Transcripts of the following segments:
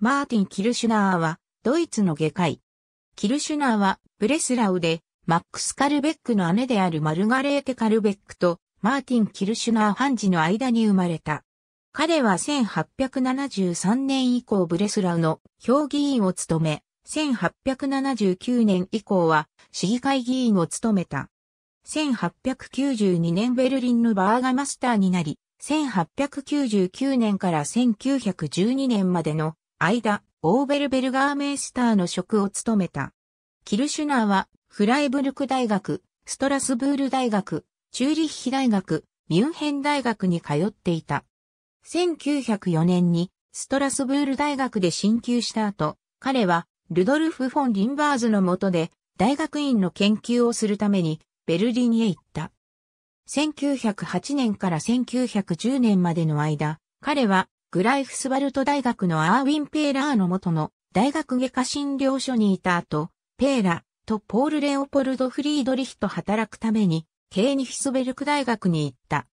マーティン・キルシュナーは、ドイツの外科医。キルシュナーは、ブレスラウで、マックス・カルベックの姉であるマルガレーテ・カルベックと、マーティン・キルシュナー・判事の間に生まれた。彼は1873年以降ブレスラウの評議員を務め、1879年以降は市議会議員を務めた。1892年ベルリンのバーガマスターになり、1899年から1912年までの間、オーベルベルガーメイスターの職を務めた。キルシュナーは、フライブルク大学、ストラスブール大学、チューリッヒ大学、ミュンヘン大学に通っていた。1904年にストラスブール大学で進級した後、彼はルドルフ・フォン・リンバーズの下で大学院の研究をするためにベルリンへ行った。1908年から1910年までの間、彼はグライフスバルト大学のアーウィン・ペーラーの元の大学外科診療所にいた後、ペーラとポール・レオポルド・フリードリヒと働くために、ケーニヒスベルク大学に行った。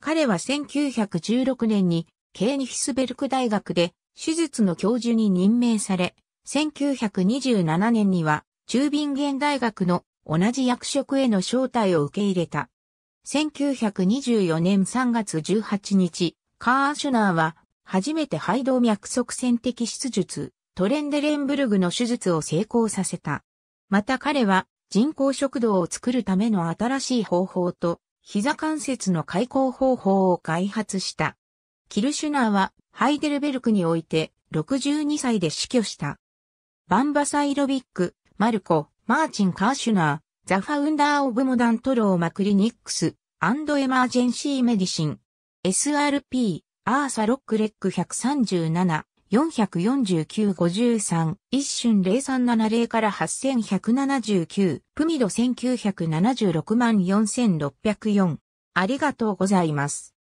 彼は1916年にケーニヒスベルク大学で手術の教授に任命され、1927年には中ゲン大学の同じ役職への招待を受け入れた。1924年3月18日、カー・アシュナーは初めて肺動脈側線的手術、トレンデレンブルグの手術を成功させた。また彼は人工食道を作るための新しい方法と膝関節の開口方法を開発した。キルシュナーはハイデルベルクにおいて62歳で死去した。バンバサイロビック、マルコ、マーチン・カーシュナー、ザ・ファウンダー・オブ・モダン・トローマ・クリニックス、アンド・エマージェンシー・メディシン、SRP、アーサロックレック137、449-53、一瞬0370から8179、プミド1976万4604。ありがとうございます。